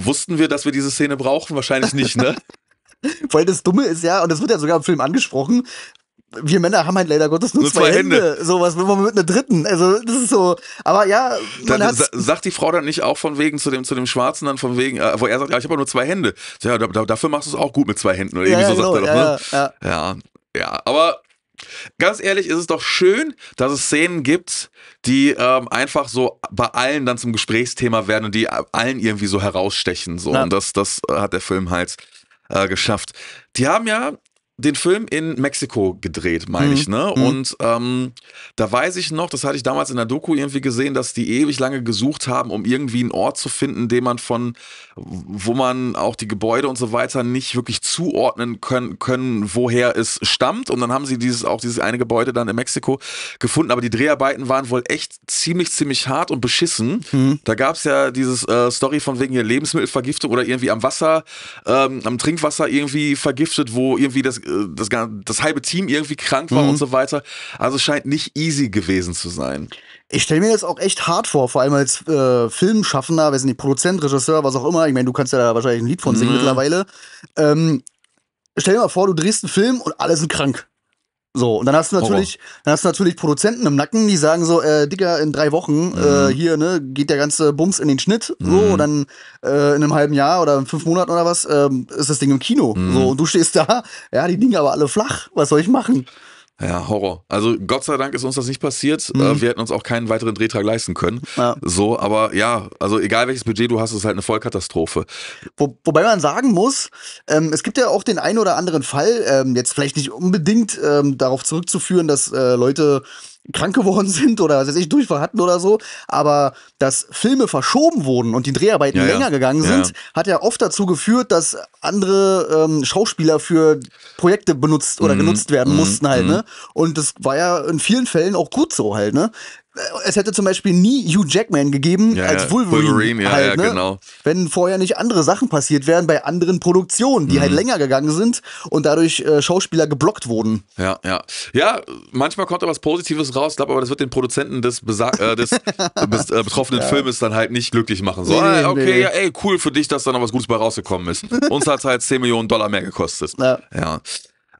Wussten wir, dass wir diese Szene brauchen? Wahrscheinlich nicht, ne? Weil das Dumme ist ja, und das wird ja sogar im Film angesprochen, wir Männer haben halt leider Gottes nur, nur zwei, zwei, Hände. Hände. So, was will man mit einer dritten? Also, das ist so. Aber ja, man dann, Sagt die Frau dann nicht auch von wegen zu dem, zu dem Schwarzen dann von wegen, äh, wo er sagt, ja, ich habe nur zwei Hände. So, ja, da, dafür machst du es auch gut mit zwei Händen. Oder irgendwie so genau, sagt er ja, doch, ne? Ja, ja. ja, aber Ganz ehrlich, ist es doch schön, dass es Szenen gibt, die ähm, einfach so bei allen dann zum Gesprächsthema werden und die äh, allen irgendwie so herausstechen. So. Und das, das hat der Film halt äh, geschafft. Die haben ja den Film in Mexiko gedreht, meine mhm. ich, ne? Mhm. Und ähm, da weiß ich noch, das hatte ich damals in der Doku irgendwie gesehen, dass die ewig lange gesucht haben, um irgendwie einen Ort zu finden, den man von, wo man auch die Gebäude und so weiter nicht wirklich zuordnen können, können woher es stammt. Und dann haben sie dieses auch dieses eine Gebäude dann in Mexiko gefunden. Aber die Dreharbeiten waren wohl echt ziemlich, ziemlich hart und beschissen. Mhm. Da gab es ja dieses äh, Story von wegen hier Lebensmittelvergiftung oder irgendwie am Wasser, ähm, am Trinkwasser irgendwie vergiftet, wo irgendwie das äh, das, das halbe Team irgendwie krank war mhm. und so weiter. Also es scheint nicht easy gewesen zu sein. Ich stelle mir das auch echt hart vor, vor allem als äh, Filmschaffender, weiß nicht, Produzent, Regisseur, was auch immer. Ich meine, du kannst ja da wahrscheinlich ein Lied von singen mhm. mittlerweile. Ähm, stell dir mal vor, du drehst einen Film und alle sind krank. So, und dann hast du natürlich, Horror. dann hast du natürlich Produzenten im Nacken, die sagen so, äh, Digga, in drei Wochen, äh, mhm. äh, hier, ne, geht der ganze Bums in den Schnitt, mhm. so, und dann äh, in einem halben Jahr oder in fünf Monaten oder was, ähm, ist das Ding im Kino. Mhm. So, und du stehst da, ja, die liegen aber alle flach, was soll ich machen? Ja, Horror. Also Gott sei Dank ist uns das nicht passiert. Äh, mhm. Wir hätten uns auch keinen weiteren Drehtag leisten können. Ja. So, aber ja, also egal welches Budget du hast, ist halt eine Vollkatastrophe. Wo, wobei man sagen muss, ähm, es gibt ja auch den einen oder anderen Fall, ähm, jetzt vielleicht nicht unbedingt ähm, darauf zurückzuführen, dass äh, Leute krank geworden sind oder was weiß ich, Durchfall hatten oder so, aber dass Filme verschoben wurden und die Dreharbeiten ja, länger ja. gegangen sind, ja. hat ja oft dazu geführt, dass andere ähm, Schauspieler für Projekte benutzt oder mhm. genutzt werden mhm. mussten halt, mhm. ne? Und das war ja in vielen Fällen auch gut so halt, ne? es hätte zum Beispiel nie Hugh Jackman gegeben ja, als Wolverine. Wolverine ja, halt, ne? ja, genau. Wenn vorher nicht andere Sachen passiert wären bei anderen Produktionen, die halt mhm. halt länger gegangen sind und dadurch äh, Schauspieler geblockt wurden. Ja, ja. Ja, manchmal kommt da was Positives raus, glaube aber, das wird den Produzenten des, Besa äh, des bes äh, betroffenen Filmes dann halt nicht glücklich machen. So, nee, ah, nee, okay, nee. Ja, ey, cool für dich, dass da noch was Gutes bei rausgekommen ist. Uns hat es halt 10 Millionen Dollar mehr gekostet. Ja. ja.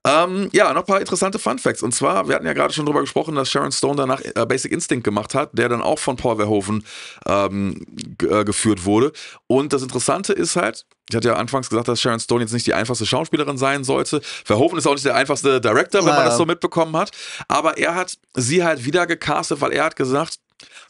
Ähm, ja, noch ein paar interessante Fun Facts. Und zwar, wir hatten ja gerade schon darüber gesprochen, dass Sharon Stone danach äh, Basic Instinct gemacht hat, der dann auch von Paul Verhoeven ähm, äh, geführt wurde. Und das Interessante ist halt, ich hatte ja anfangs gesagt, dass Sharon Stone jetzt nicht die einfachste Schauspielerin sein sollte. Verhoeven ist auch nicht der einfachste Director, wenn ja. man das so mitbekommen hat. Aber er hat sie halt wieder gecastet, weil er hat gesagt,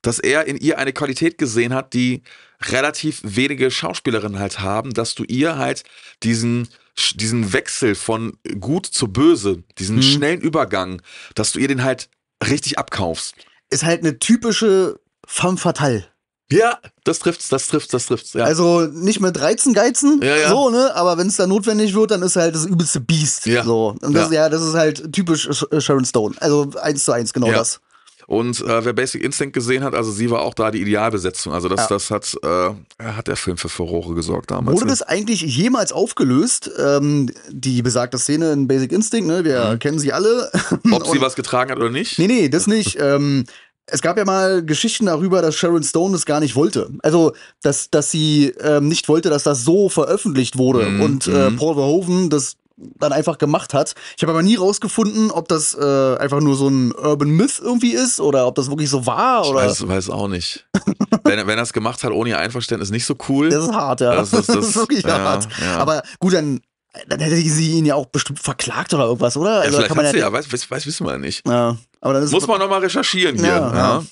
dass er in ihr eine Qualität gesehen hat, die relativ wenige Schauspielerinnen halt haben, dass du ihr halt diesen diesen Wechsel von gut zu böse, diesen mhm. schnellen Übergang, dass du ihr den halt richtig abkaufst. Ist halt eine typische femme fatale. Ja, das trifft's, das trifft's, das trifft's. Ja. Also nicht mit 13 Geizen, ja, ja. so, ne? Aber wenn es dann notwendig wird, dann ist halt das übelste Biest. Ja. So. Und das, ja. das ist halt typisch Sharon Stone. Also eins zu eins, genau das. Und äh, wer Basic Instinct gesehen hat, also sie war auch da die Idealbesetzung. Also das, ja. das hat, äh, hat der Film für Furore gesorgt damals. Wurde ne? das eigentlich jemals aufgelöst, ähm, die besagte Szene in Basic Instinct, ne? Wir mhm. kennen sie alle. Ob sie was getragen hat oder nicht? Nee, nee, das nicht. ähm, es gab ja mal Geschichten darüber, dass Sharon Stone es gar nicht wollte. Also, dass, dass sie ähm, nicht wollte, dass das so veröffentlicht wurde. Mhm. Und äh, mhm. Paul Verhoeven das dann einfach gemacht hat. Ich habe aber nie rausgefunden, ob das äh, einfach nur so ein Urban Myth irgendwie ist oder ob das wirklich so war. Oder? Ich weiß, weiß auch nicht. wenn, wenn er es gemacht hat ohne ihr Einverständnis, nicht so cool. Das ist hart, ja. Das, das, das, das ist wirklich ja, hart. Ja. Aber gut, dann, dann hätte sie ihn ja auch bestimmt verklagt oder irgendwas, oder? Ja, also, vielleicht kann man ja, ja weiß, weiß, weiß, wissen wir ja nicht. Ja, aber Muss man nochmal recherchieren hier. Ja.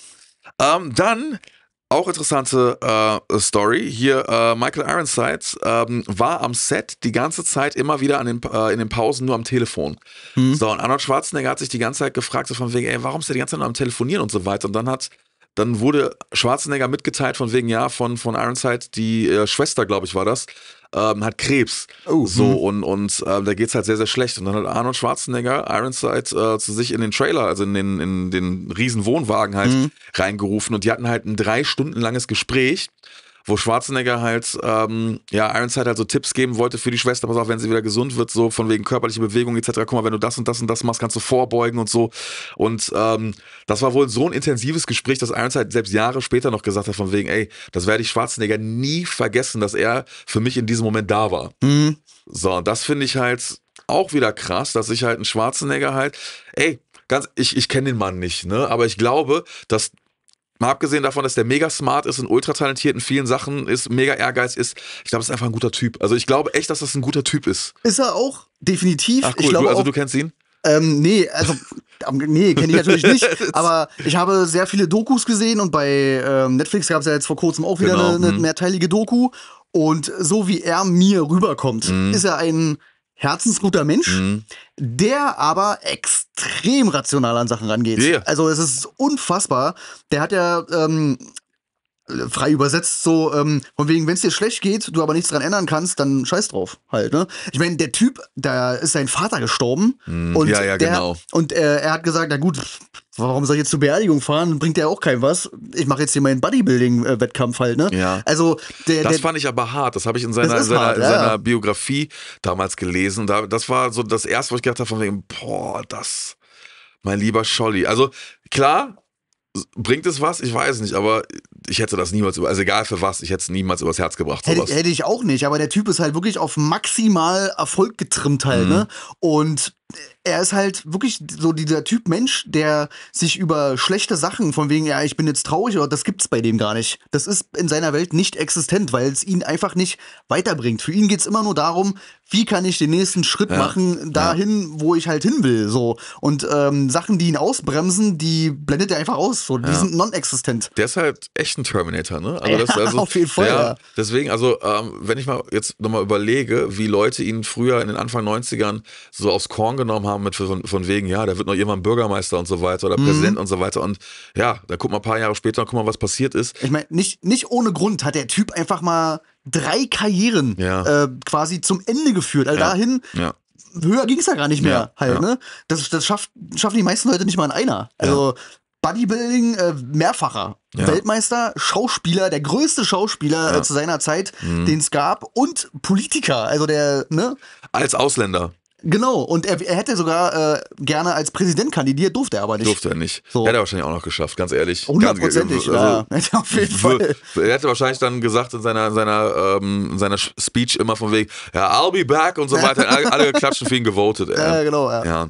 Ähm, dann auch interessante äh, Story hier. Äh, Michael Ironside ähm, war am Set die ganze Zeit immer wieder den, äh, in den Pausen nur am Telefon. Mhm. So, und Arnold Schwarzenegger hat sich die ganze Zeit gefragt, so von wegen, ey, warum ist der die ganze Zeit nur am Telefonieren und so weiter. Und dann hat, dann wurde Schwarzenegger mitgeteilt von wegen, ja, von, von Ironside, die äh, Schwester, glaube ich, war das, ähm, hat Krebs. Oh, so, hm. und, und äh, da geht's halt sehr, sehr schlecht. Und dann hat Arnold Schwarzenegger Ironside äh, zu sich in den Trailer, also in den, in den riesen Wohnwagen halt, hm. reingerufen. Und die hatten halt ein drei Stunden langes Gespräch wo Schwarzenegger halt, ähm, ja, Ironside halt so Tipps geben wollte für die Schwester, pass auf, wenn sie wieder gesund wird, so von wegen körperliche Bewegung etc., guck mal, wenn du das und das und das machst, kannst du vorbeugen und so. Und ähm, das war wohl so ein intensives Gespräch, dass Ironside selbst Jahre später noch gesagt hat, von wegen, ey, das werde ich Schwarzenegger nie vergessen, dass er für mich in diesem Moment da war. Mhm. So, und das finde ich halt auch wieder krass, dass ich halt einen Schwarzenegger halt, ey, ganz, ich, ich kenne den Mann nicht, ne? Aber ich glaube, dass Mal abgesehen davon, dass der mega smart ist und ultra talentiert in vielen Sachen ist, mega ehrgeiz ist. Ich glaube, es ist einfach ein guter Typ. Also ich glaube echt, dass das ein guter Typ ist. Ist er auch, definitiv. Ach cool, ich glaube du, also du kennst ihn? Ähm, nee, also nee, kenne ich natürlich nicht. aber ich habe sehr viele Dokus gesehen und bei ähm, Netflix gab es ja jetzt vor kurzem auch wieder genau. eine, eine mhm. mehrteilige Doku. Und so wie er mir rüberkommt, mhm. ist er ein herzensguter Mensch, mhm. der aber extrem rational an Sachen rangeht. Yeah. Also es ist unfassbar. Der hat ja ähm, frei übersetzt so ähm, von wegen, wenn es dir schlecht geht, du aber nichts dran ändern kannst, dann scheiß drauf halt. Ne? Ich meine, der Typ, da ist sein Vater gestorben mhm. und ja, ja, der, genau. und äh, er hat gesagt, na gut, warum soll ich jetzt zur Beerdigung fahren? Bringt ja auch kein was. Ich mache jetzt hier meinen Bodybuilding-Wettkampf halt, ne? Ja. Also, der, das der, fand ich aber hart. Das habe ich in seiner, in seiner, hart, in ja. Biografie damals gelesen. das war so das erste, wo ich gedacht habe, von wegen, boah, das, mein lieber Scholli. Also, klar, bringt es was? Ich weiß nicht, aber ich hätte das niemals über, also egal für was, ich hätte es niemals übers Herz gebracht. Hätte, hätte, ich auch nicht, aber der Typ ist halt wirklich auf maximal Erfolg getrimmt halt, ne? mhm. ne? Und er ist halt wirklich so dieser Typ Mensch, der sich über schlechte Sachen, von wegen, ja, ich bin jetzt traurig, oder das gibt's bei dem gar nicht. Das ist in seiner Welt nicht existent, weil es ihn einfach nicht weiterbringt. Für ihn geht es immer nur darum, wie kann ich den nächsten Schritt ja. machen, dahin, ja. wo ich halt hin will, so. Und ähm, Sachen, die ihn ausbremsen, die blendet er einfach aus, so. Die ja. sind non-existent. Der ist halt echt echten Terminator, ne? Also das, also, auf jeden Fall. Ja, deswegen, also ähm, wenn ich mal jetzt nochmal überlege, wie Leute ihn früher in den Anfang 90ern so aufs Korn genommen haben mit von, von wegen, ja, der wird noch irgendwann Bürgermeister und so weiter oder mhm. Präsident und so weiter. Und ja, da guck mal ein paar Jahre später, guck mal, was passiert ist. Ich meine, nicht, nicht ohne Grund hat der Typ einfach mal drei Karrieren ja. äh, quasi zum Ende geführt. Also dahin, höher ging es ja gar nicht mehr ja, halt, ja. ne? Das, das schafft, schaffen die meisten Leute nicht mal in einer. Also Bodybuilding äh, mehrfacher ja. Weltmeister, Schauspieler, der größte Schauspieler äh, ja. äh, zu seiner Zeit, mhm. den es gab, und Politiker, also der, ne? Als Ausländer. Genau, und er, er hätte sogar äh, gerne als Präsident kandidiert, durfte er aber nicht. Durfte er nicht. So. Hätte er wahrscheinlich auch noch geschafft, ganz ehrlich. Hundertprozentig, also, ja. Auf jeden Fall. Er hätte wahrscheinlich dann gesagt in seiner, seiner, ähm, seiner Speech immer von wegen, ja, I'll be back und so weiter. Alle klatschen für ihn gewotet. Ey. Ja, genau, ja. ja.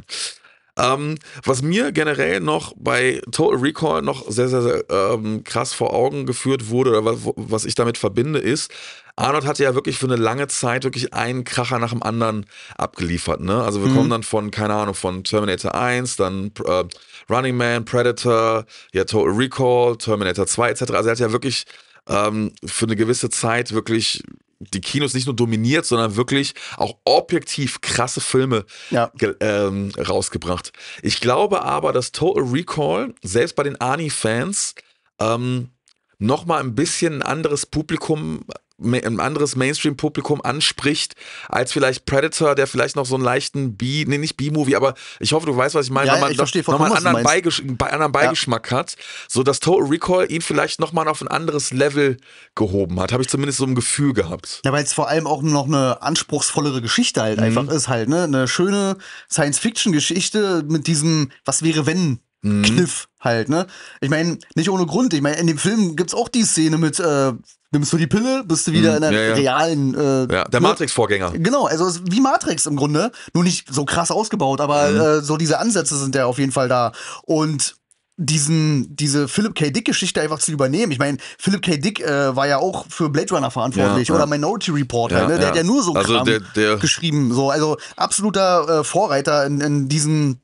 Ähm, was mir generell noch bei Total Recall noch sehr, sehr, sehr ähm, krass vor Augen geführt wurde, oder was, was ich damit verbinde, ist, Arnold hatte ja wirklich für eine lange Zeit wirklich einen Kracher nach dem anderen abgeliefert. Ne? Also wir mhm. kommen dann von, keine Ahnung, von Terminator 1, dann äh, Running Man, Predator, ja, Total Recall, Terminator 2 etc. Also er hat ja wirklich ähm, für eine gewisse Zeit wirklich die Kinos nicht nur dominiert, sondern wirklich auch objektiv krasse Filme ja. ähm, rausgebracht. Ich glaube aber, dass Total Recall selbst bei den arnie fans ähm, nochmal ein bisschen ein anderes Publikum ein anderes Mainstream-Publikum anspricht, als vielleicht Predator, der vielleicht noch so einen leichten B, nee, nicht B-Movie, aber ich hoffe, du weißt, was ich meine, ja, nochmal, ich verstehe, einen anderen, Beigesch anderen, Beigeschmack ja. hat, so dass Total Recall ihn vielleicht nochmal auf ein anderes Level gehoben hat, habe ich zumindest so ein Gefühl gehabt. Ja, weil es vor allem auch noch eine anspruchsvollere Geschichte halt mhm. einfach ist halt, ne, eine schöne Science-Fiction-Geschichte mit diesem, was wäre wenn mhm. Kniff halt, ne? Ich meine, nicht ohne Grund. Ich meine, in dem Film gibt es auch die Szene mit, äh, nimmst du die Pille, bist du wieder mhm. in der ja, ja. realen. Äh, ja, der ne? Matrix-Vorgänger. Genau, also wie Matrix im Grunde. Nur nicht so krass ausgebaut, aber mhm. äh, so diese Ansätze sind ja auf jeden Fall da. Und diesen, diese Philip K. Dick-Geschichte einfach zu übernehmen. Ich meine, Philip K. Dick äh, war ja auch für Blade Runner verantwortlich ja, oder ja. Minority Reporter. Halt, ja, ne? der ja. hat ja nur so also der, der geschrieben. So. Also absoluter äh, Vorreiter in, in diesen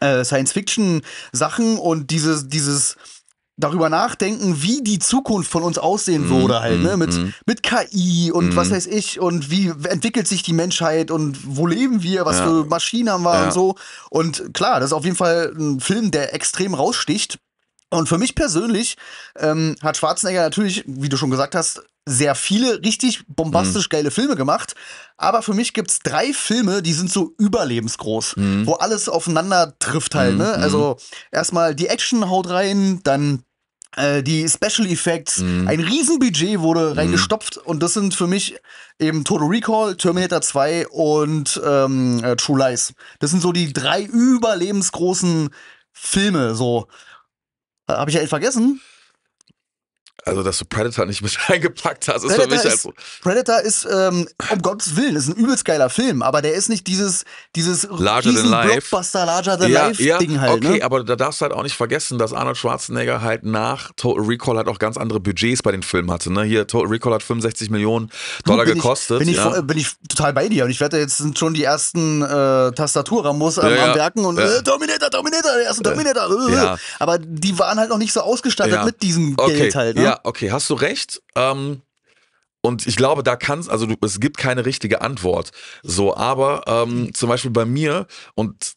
äh, Science-Fiction-Sachen und dieses, dieses darüber nachdenken, wie die Zukunft von uns aussehen mhm, würde, mm, halt, ne? Mhm, mit, mm. mit KI und mm. was mhm. weiß ich und wie entwickelt sich die Menschheit und wo leben wir, was ja. für Maschinen haben wir ja. und so. Und klar, das ist auf jeden Fall ein Film, der extrem raussticht. Und für mich persönlich ähm, hat Schwarzenegger natürlich, wie du schon gesagt hast, sehr viele richtig bombastisch mhm. geile Filme gemacht. Aber für mich gibt's drei Filme, die sind so überlebensgroß, mhm. wo alles aufeinander trifft halt. Mhm. Ne? Mhm. Also erstmal die Action haut rein, dann äh, die Special Effects, mhm. ein Riesenbudget wurde reingestopft und das sind für mich eben Total Recall, Terminator 2 und ähm, äh, True Lies. Das sind so die drei überlebensgroßen Filme. So äh, habe ich ja echt vergessen. Also, dass du Predator nicht mit reingepackt hast, ist Predator für mich halt ist, halt so. Predator ist, ähm, um Gottes Willen, ist ein übelst geiler Film, aber der ist nicht dieses, dieses larger than life. Blockbuster Larger than ja, Life ja, Ding halt. Ne? Okay, ne? aber da darfst du halt auch nicht vergessen, dass Arnold Schwarzenegger halt nach Total Recall halt auch ganz andere Budgets bei den Filmen hatte. Ne? Hier, Total Recall hat 65 Millionen Dollar bin gekostet. Ich, bin, ja. ich, bin, ich, total bei dir und ich werde jetzt sind schon die ersten äh, Tastaturramos am, am Werken und äh, Dominator, Dominator, der erste Dominator. Äh, äh. aber die waren halt noch nicht so ausgestattet mit diesem okay. Geld halt. Ne? Ja, okay, hast du recht. Ähm, und ich glaube, da kann es, also du, es gibt keine richtige Antwort. So, aber ähm, zum Beispiel bei mir und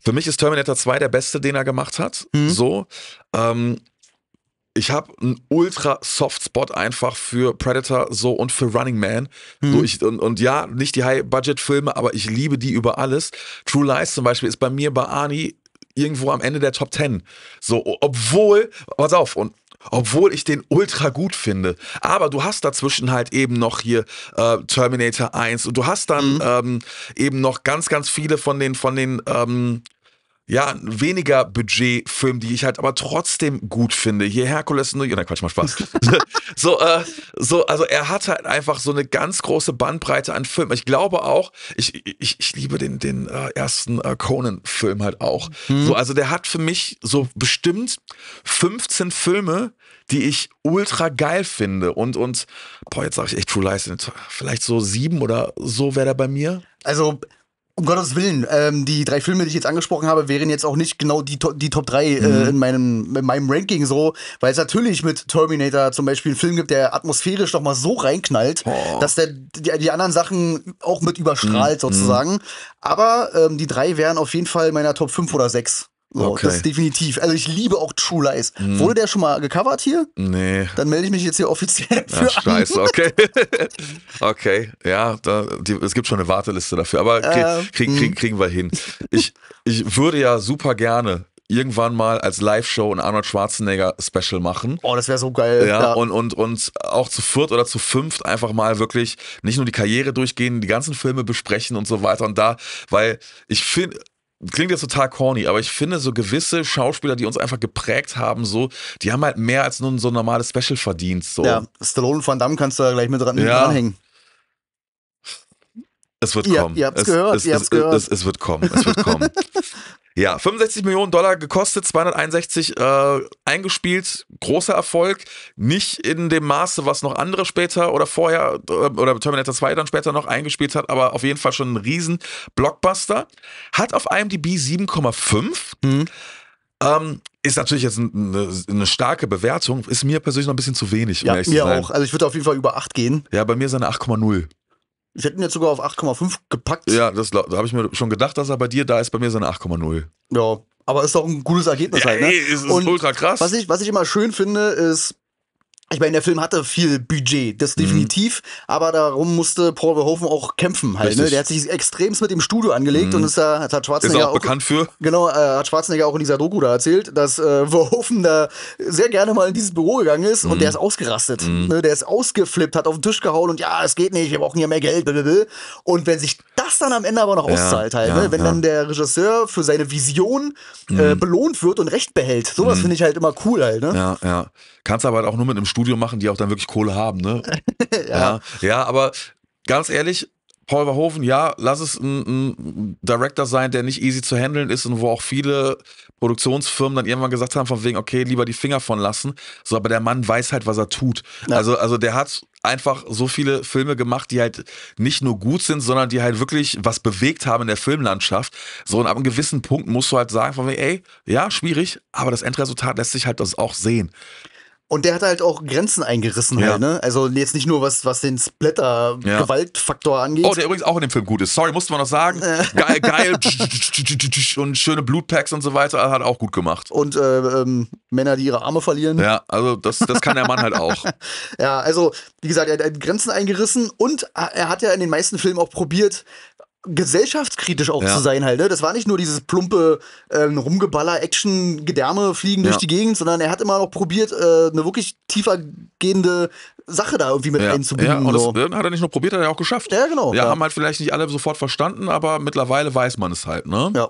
für mich ist Terminator 2 der beste, den er gemacht hat. Mhm. So. Ähm, ich habe einen ultra soft Spot einfach für Predator so und für Running Man. Mhm. So ich, und, und ja, nicht die High-Budget-Filme, aber ich liebe die über alles. True Lies zum Beispiel ist bei mir bei Arnie irgendwo am Ende der Top 10. So, obwohl, pass auf, und obwohl ich den ultra gut finde. Aber du hast dazwischen halt eben noch hier äh, Terminator 1 und du hast dann mhm. ähm, eben noch ganz, ganz viele von den, von den ähm, ja, weniger Budget-Film, die ich halt aber trotzdem gut finde. Hier Herkules New York, nein, Quatsch, mal Spaß. so, äh, so, also er hat halt einfach so eine ganz große Bandbreite an Filmen. Ich glaube auch, ich, ich, ich liebe den, den äh, ersten äh, Conan-Film halt auch. Mhm. So, also der hat für mich so bestimmt 15 Filme, die ich ultra geil finde. Und, und, boah, jetzt sage ich echt True Lies, vielleicht so sieben oder so wäre der bei mir. Also um Gottes Willen, ähm, die drei Filme, die ich jetzt angesprochen habe, wären jetzt auch nicht genau die, die Top 3 äh, mhm. äh, in, meinem, in meinem Ranking so, weil es natürlich mit Terminator zum Beispiel einen Film gibt, der atmosphärisch doch mal so reinknallt, oh. dass der die, die, anderen Sachen auch mit überstrahlt mhm. sozusagen. Aber ähm, die drei wären auf jeden Fall meiner Top 5 oder 6. So, okay. Das definitiv. Also ich liebe auch True Lies. Hm. Wurde der schon mal gecovert hier? Nee. Dann melde ich mich jetzt hier offiziell für Ach, scheiße, okay. okay, ja, da, die, es gibt schon eine Warteliste dafür, aber krieg, ähm, krieg, krieg, mhm. kriegen wir hin. Ich, ich würde ja super gerne irgendwann mal als Live-Show ein Arnold Schwarzenegger-Special machen. Oh, das wäre so geil. Ja, ja, Und, und, und auch zu viert oder zu fünft einfach mal wirklich nicht nur die Karriere durchgehen, die ganzen Filme besprechen und so weiter und da, weil ich finde, klingt jetzt total corny, aber ich finde so gewisse Schauspieler, die uns einfach geprägt haben, so, die haben halt mehr als nur so ein normales Special verdient. So. Ja, Stallone Van Damme kannst du da gleich mit dran ja. anhängen. Es wird kommen. Ihr, habt es, gehört, es, ihr es, habt's gehört. Es, es, wird kommen, es wird kommen. Ja, 65 Millionen Dollar gekostet, 261 äh, eingespielt, großer Erfolg. Nicht in dem Maße, was noch andere später oder vorher äh, oder Terminator 2 dann später noch eingespielt hat, aber auf jeden Fall schon ein riesen Blockbuster. Hat auf IMDb 7,5. Mhm. Ähm, ist natürlich jetzt eine, eine, starke Bewertung, ist mir persönlich noch ein bisschen zu wenig. Um ja, mir auch. Also ich würde auf jeden Fall über 8 gehen. Ja, bei mir ist eine 8,0. Ich hätte ihn jetzt sogar auf 8,5 gepackt. Ja, das da habe ich mir schon gedacht, dass er bei dir da ist. Bei mir ist eine 8,0. Ja, aber ist doch ein gutes Ergebnis ja, halt. Ne? Ey, ist, ist ultra krass. Was ich, was ich immer schön finde, ist, ich meine, der Film hatte viel Budget, das mhm. definitiv, mhm. aber darum musste Paul Verhoeven auch kämpfen halt. Ne? Der hat sich extremst mit dem Studio angelegt mhm. und ist da, hat Schwarzenegger ist auch, auch, bekannt für. Genau, äh, hat Schwarzenegger auch in dieser Doku da erzählt, dass äh, Verhoeven da sehr gerne mal in dieses Büro gegangen ist mhm. und der ist ausgerastet. Mhm. Ne? Der ist ausgeflippt, hat auf den Tisch gehauen und ja, es geht nicht, wir brauchen hier mehr Geld. Blablabla. Und wenn sich das dann am Ende aber noch ja, auszahlt halt, ja, ne? wenn ja. dann der Regisseur für seine Vision äh, mhm. belohnt wird und Recht behält. Sowas mhm. finde ich halt immer cool halt, ne? Ja, ja. Kannst aber halt auch nur mit einem Studio machen, die auch dann wirklich Kohle haben, ne? ja. ja. aber ganz ehrlich, Paul Verhoeven, ja, lass es ein, ein Director sein, der nicht easy zu handeln ist und wo auch viele Produktionsfirmen dann irgendwann gesagt haben, von wegen, okay, lieber die Finger von lassen. So, aber der Mann weiß halt, was er tut. Also, also der hat einfach so viele Filme gemacht, die halt nicht nur gut sind, sondern die halt wirklich was bewegt haben in der Filmlandschaft. So und ab einem gewissen Punkt musst du halt sagen, von ey, ja, schwierig, aber das Endresultat lässt sich halt das auch sehen. Und der hat halt auch Grenzen eingerissen halt, ja. halt, ne? Also jetzt nicht nur was, was den Splatter-Gewaltfaktor ja. angeht. Oh, der übrigens auch in dem Film gut ist. Sorry, musste man noch sagen. Äh. geil, geil. und schöne Blutpacks und so weiter. Hat auch gut gemacht. Und äh, ähm, Männer, die ihre Arme verlieren. Ja, also das, das kann der Mann halt auch. Ja, also wie gesagt, er hat Grenzen eingerissen und äh, er hat ja in den meisten Filmen auch probiert, gesellschaftskritisch auch ja. zu sein halt. Ne? Das war nicht nur dieses plumpe ähm, Rumgeballer, Action, Gedärme fliegen ja. durch die Gegend, sondern er hat immer noch probiert, äh, eine wirklich tiefer gehende Sache da irgendwie mit ja. einzubinden. Ja, und so. das hat er nicht nur probiert, hat er auch geschafft. Ja, genau. Ja, haben halt vielleicht nicht alle sofort verstanden, aber mittlerweile weiß man es halt, ne? Ja.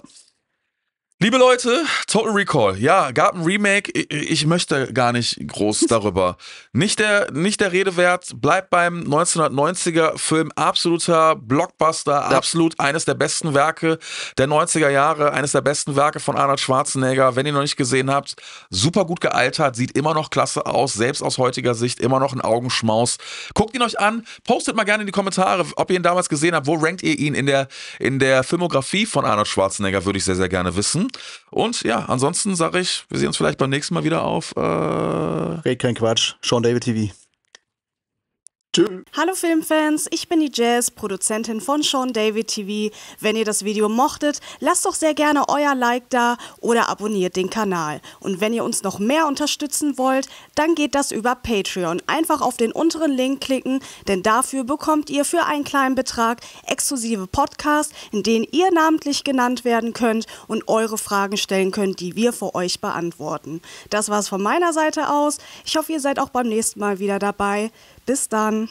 Liebe Leute, Total Recall, ja, gab ein Remake. Ich, möchte gar nicht groß darüber. nicht, der, nicht der Rede wert, bleibt beim 1990er Film absoluter Blockbuster, absolut eines der besten Werke der 90er Jahre, eines der besten Werke von Arnold Schwarzenegger. Wenn ihr noch nicht gesehen habt, super gut gealtert, sieht immer noch klasse aus, selbst aus heutiger Sicht immer noch ein Augenschmaus. Guckt ihn euch an, postet mal gerne in die Kommentare, ob ihr ihn damals gesehen habt. Wo rankt ihr ihn in der, in der Filmografie von Arnold Schwarzenegger, würde ich sehr, sehr gerne wissen. Mhm. Und ja, ansonsten sage ich, wir sehen uns vielleicht beim nächsten Mal wieder auf. Äh Red kein Quatsch, Sean David TV. Tschüss. Hallo Filmfans, ich bin die Jazz, Produzentin von Sean David TV. Wenn ihr das Video mochtet, lasst doch sehr gerne euer Like da oder abonniert den Kanal. Und wenn ihr uns noch mehr unterstützen wollt, dann geht das über Patreon. Einfach auf den unteren Link klicken, denn dafür bekommt ihr für einen kleinen Betrag exklusive Podcasts, in denen ihr namentlich genannt werden könnt und eure Fragen stellen könnt, die wir für euch beantworten. Das war's von meiner Seite aus. Ich hoffe, ihr seid auch beim nächsten Mal wieder dabei. Bis dann.